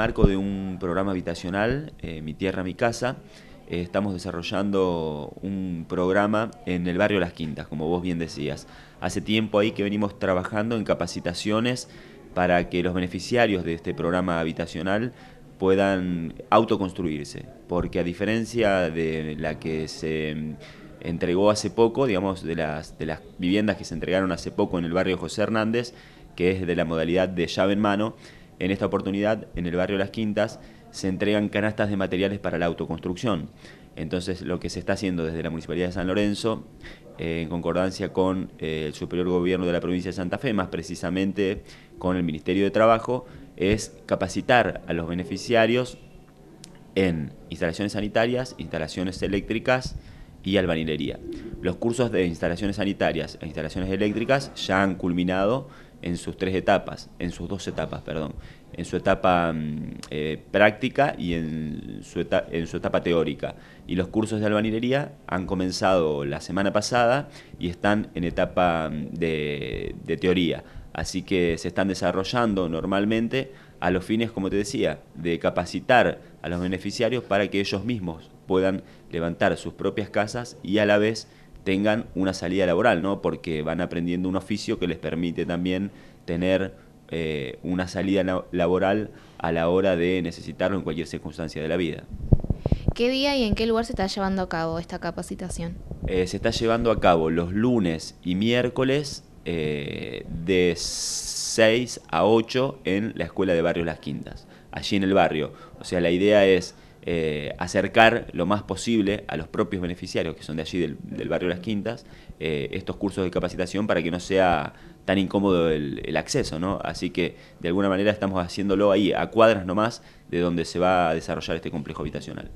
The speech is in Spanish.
marco de un programa habitacional, eh, Mi Tierra, Mi Casa, eh, estamos desarrollando un programa en el barrio Las Quintas, como vos bien decías. Hace tiempo ahí que venimos trabajando en capacitaciones para que los beneficiarios de este programa habitacional puedan autoconstruirse, porque a diferencia de la que se mm, entregó hace poco, digamos, de las, de las viviendas que se entregaron hace poco en el barrio José Hernández, que es de la modalidad de llave en mano, en esta oportunidad, en el barrio Las Quintas, se entregan canastas de materiales para la autoconstrucción. Entonces, lo que se está haciendo desde la Municipalidad de San Lorenzo, eh, en concordancia con eh, el superior gobierno de la provincia de Santa Fe, más precisamente con el Ministerio de Trabajo, es capacitar a los beneficiarios en instalaciones sanitarias, instalaciones eléctricas y albanilería. Los cursos de instalaciones sanitarias e instalaciones eléctricas ya han culminado en sus tres etapas, en sus dos etapas, perdón, en su etapa mm, eh, práctica y en su, etapa, en su etapa teórica. Y los cursos de albañilería han comenzado la semana pasada y están en etapa mm, de teoría. Así que se están desarrollando normalmente a los fines, como te decía, de capacitar a los beneficiarios para que ellos mismos puedan levantar sus propias casas y a la vez tengan una salida laboral, ¿no? Porque van aprendiendo un oficio que les permite también tener eh, una salida laboral a la hora de necesitarlo en cualquier circunstancia de la vida. ¿Qué día y en qué lugar se está llevando a cabo esta capacitación? Eh, se está llevando a cabo los lunes y miércoles eh, de 6 a 8 en la Escuela de Barrios Las Quintas, allí en el barrio. O sea, la idea es eh, acercar lo más posible a los propios beneficiarios, que son de allí del, barrio Las Quintas, eh, estos cursos de capacitación para que no sea tan incómodo el, acceso, ¿no? Así que de alguna manera estamos haciéndolo ahí, a cuadras nomás, de donde se va a desarrollar este complejo habitacional.